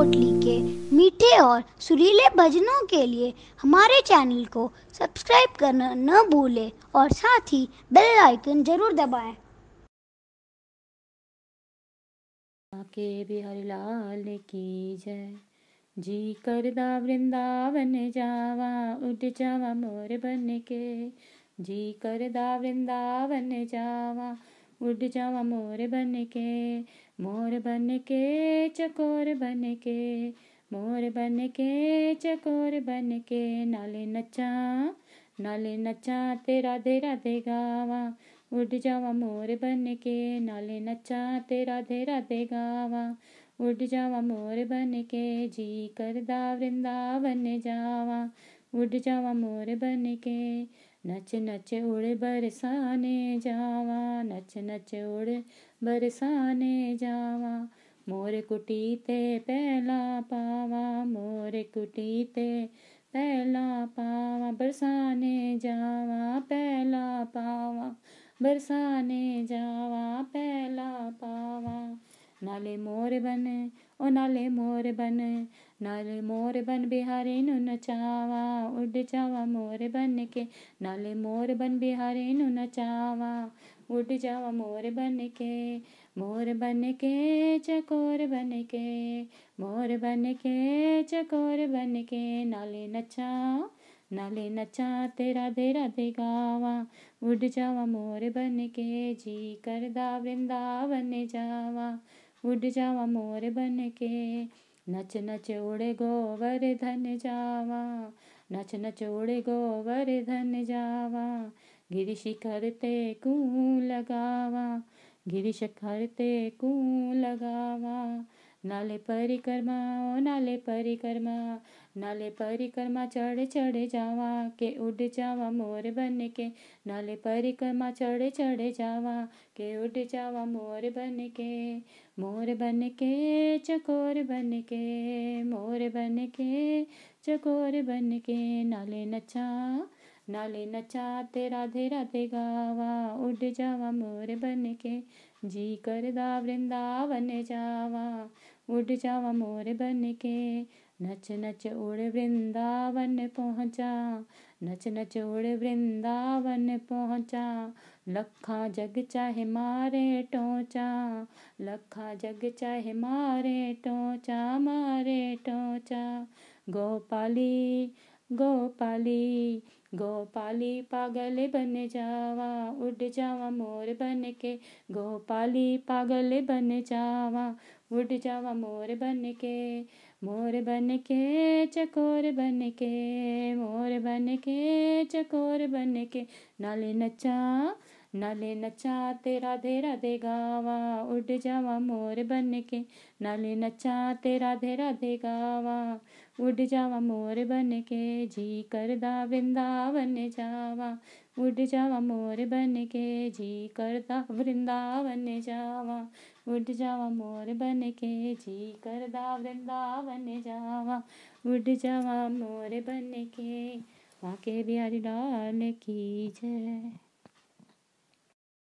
पोटली के मीठे और सुरीले भजनों के लिए हमारे चैनल को सब्सक्राइब करना न भूलें और साथ ही बेल आइकन जरूर दबाएं। के बिहारी लाल की जय जी कर दा वृंदावन जावा उठ जावा मोर बन के जी कर दा वृंदावन जावा उड़ जावा मोर बन के मोर बन के चकोर बन के मोर बन के चकोर बन के नाले नचा नाले नचा ते राधे राधे गावा उड़ जावा मोर बन के नाले नचा तेरा राधे राधे गावा उड़ जावा मोर बन के जी करदा वृंदावन जावा उड़ जावा मोर बन के नच नच उड़ बरसाने जावा नच नच उड़ बरसाने जावा मोर कुटी ते पहला पावा मोर कुटी ते पहला पावा बरसाने जावा पहला पावा बरसाने जावा पहला पावा नाले मोर बन ओ नाले मोर बन नाले मोर बन बिहारी नु नचावा उड़ जावा मोर बन के नाले मोर बन बिहारे नु नचावा उड़ जावा मोर बन के मोर बन के चकोर बन के मोर बन के चकोर बन के नाले नचा नाले नचा तेरा देरा दे गावा उड़ जावा मोर बन के जी करदा वृंदावन जावा उड़ जावा मोर बन के नच नच उड़े गोवर धन जावा नच नच उड़े गोवर धन जावा गिर शिखर ते कू लगावा गिरीश शिखर ते कू लगावा नाले परिक्रमा ओ नाले परिक्रमा नाले परिक्रमा चढ़ चढ़ जावा के उड़ जावा मोर बन के नाले परिक्रमा चढ़ चढ़ जावा के उड़ जावा मोर बन के मोर बन के चकोर बन के मोर बन के चकोर बन के नाले नचा नाले नचा तेरा धेरा ते गावा उड़ जावा मोर बन के जी करदा वृंदावन जावा उड़ जावा मोर बन के नच नच उड़ वृंदावन पहुँचा नच नच उड़ वृंदावन पहुँचा लखा जग चाहे मारे टोचा लखा जग चाहे मारे टोचा मारे टोचा गोपाली गोपाली गोपाली पागल बन जावा उड़ जावा मोर बन के गोपाली पागल बन जावा उड़ जावा मोर बन के मोर बन के चकोर बन के मोर बन के चकोर बन के नाले नचा नाले नचा तेरा राधे राधे गावा उड़ जावा मोर बन के नाले नचा तेरा राधे राधे गावा उड़ जावा मोर बन के जी करदा वृंदावन जावा उड़ जावा मोर बन के जी करदा वृंदावन जावा उड़ जावा मोर बन के जी करदा वृंदावन जावा उड़ जावा मोर बन के वाके बिहारी लाल की जय